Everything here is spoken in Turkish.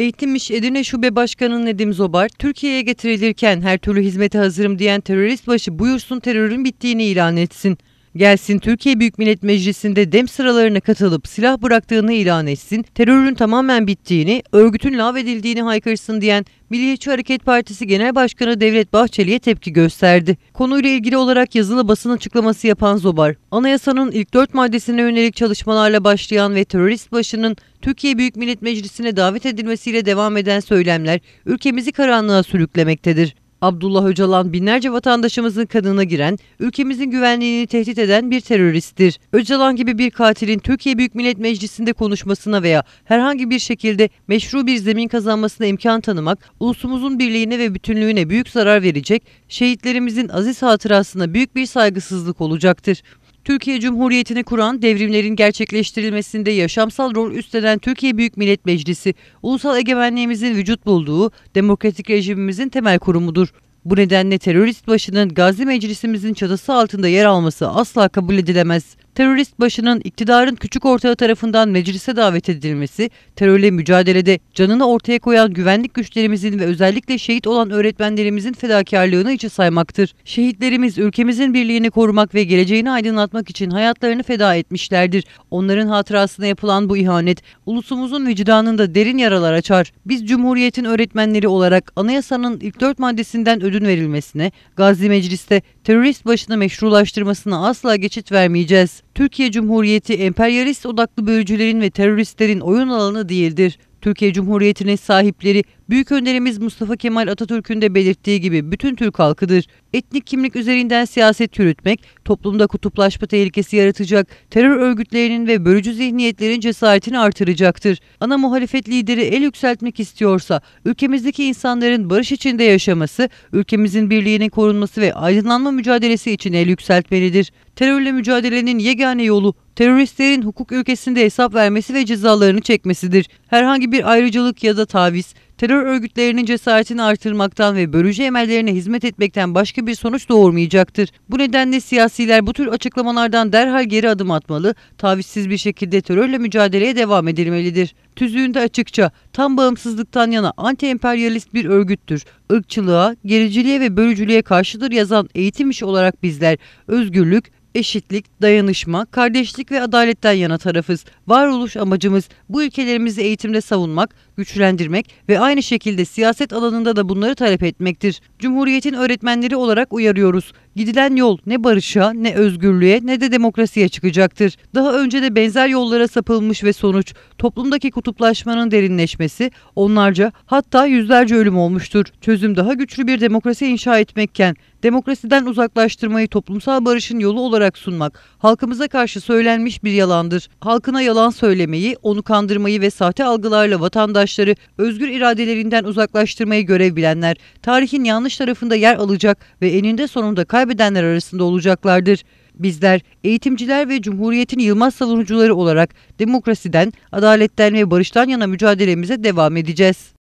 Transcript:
Eğitim İş Edirne Şube Başkanı Nedim Zobar, Türkiye'ye getirilirken her türlü hizmete hazırım diyen terörist başı buyursun terörün bittiğini ilan etsin. Gelsin Türkiye Büyük Millet Meclisi'nde dem sıralarına katılıp silah bıraktığını ilan etsin, terörün tamamen bittiğini, örgütün lağvedildiğini haykırsın diyen Milliyetçi Hareket Partisi Genel Başkanı Devlet Bahçeli'ye tepki gösterdi. Konuyla ilgili olarak yazılı basın açıklaması yapan Zobar, anayasanın ilk dört maddesine yönelik çalışmalarla başlayan ve terörist başının Türkiye Büyük Millet Meclisi'ne davet edilmesiyle devam eden söylemler ülkemizi karanlığa sürüklemektedir. Abdullah Öcalan binlerce vatandaşımızın kanına giren, ülkemizin güvenliğini tehdit eden bir teröristtir. Öcalan gibi bir katilin Türkiye Büyük Millet Meclisi'nde konuşmasına veya herhangi bir şekilde meşru bir zemin kazanmasına imkan tanımak, ulusumuzun birliğine ve bütünlüğüne büyük zarar verecek, şehitlerimizin aziz hatırasına büyük bir saygısızlık olacaktır. Türkiye Cumhuriyeti'ni kuran, devrimlerin gerçekleştirilmesinde yaşamsal rol üstlenen Türkiye Büyük Millet Meclisi, ulusal egemenliğimizin vücut bulduğu demokratik rejimimizin temel kurumudur. Bu nedenle terörist başının Gazi Meclisimizin çatısı altında yer alması asla kabul edilemez terörist başının iktidarın küçük ortağı tarafından meclise davet edilmesi, terörle mücadelede canını ortaya koyan güvenlik güçlerimizin ve özellikle şehit olan öğretmenlerimizin fedakarlığını içi saymaktır. Şehitlerimiz ülkemizin birliğini korumak ve geleceğini aydınlatmak için hayatlarını feda etmişlerdir. Onların hatırasına yapılan bu ihanet ulusumuzun vicdanında derin yaralar açar. Biz Cumhuriyet'in öğretmenleri olarak anayasanın ilk dört maddesinden ödün verilmesine, Gazi Meclis'te terörist başını meşrulaştırmasına asla geçit vermeyeceğiz. Türkiye Cumhuriyeti emperyalist odaklı bölücülerin ve teröristlerin oyun alanı değildir. Türkiye Cumhuriyeti'ne sahipleri Büyük Önderimiz Mustafa Kemal Atatürk'ün de belirttiği gibi bütün Türk halkıdır. Etnik kimlik üzerinden siyaset yürütmek, toplumda kutuplaşma tehlikesi yaratacak, terör örgütlerinin ve bölücü zihniyetlerin cesaretini artıracaktır. Ana muhalefet lideri el yükseltmek istiyorsa, ülkemizdeki insanların barış içinde yaşaması, ülkemizin birliğinin korunması ve aydınlanma mücadelesi için el yükseltmelidir. Terörle mücadelenin yegane yolu teröristlerin hukuk ülkesinde hesap vermesi ve cezalarını çekmesidir. Herhangi bir ayrıcalık ya da taviz, terör örgütlerinin cesaretini artırmaktan ve bölücü emellerine hizmet etmekten başka bir sonuç doğurmayacaktır. Bu nedenle siyasiler bu tür açıklamalardan derhal geri adım atmalı, tavizsiz bir şekilde terörle mücadeleye devam edilmelidir. Tüzüğünde açıkça tam bağımsızlıktan yana anti-emperyalist bir örgüttür. Irkçılığa, gericiliğe ve bölücülüğe karşıdır yazan eğitim işi olarak bizler özgürlük, eşitlik, dayanışma, kardeşlik ve adaletten yana tarafız. Varoluş amacımız bu ülkelerimizi eğitimde savunmak, güçlendirmek ve aynı şekilde siyaset alanında da bunları talep etmektir. Cumhuriyetin öğretmenleri olarak uyarıyoruz. Gidilen yol ne barışa, ne özgürlüğe, ne de demokrasiye çıkacaktır. Daha önce de benzer yollara sapılmış ve sonuç toplumdaki kutuplaşmanın derinleşmesi, onlarca hatta yüzlerce ölüm olmuştur. Çözüm daha güçlü bir demokrasi inşa etmekken demokrasiden uzaklaştırmayı toplumsal barışın yolu olarak olarak sunmak halkımıza karşı söylenmiş bir yalandır. Halkına yalan söylemeyi, onu kandırmayı ve sahte algılarla vatandaşları özgür iradelerinden uzaklaştırmayı görev bilenler tarihin yanlış tarafında yer alacak ve eninde sonunda kaybedenler arasında olacaklardır. Bizler eğitimciler ve Cumhuriyet'in yılmaz savunucuları olarak demokrasiden, adaletten ve barıştan yana mücadelemize devam edeceğiz.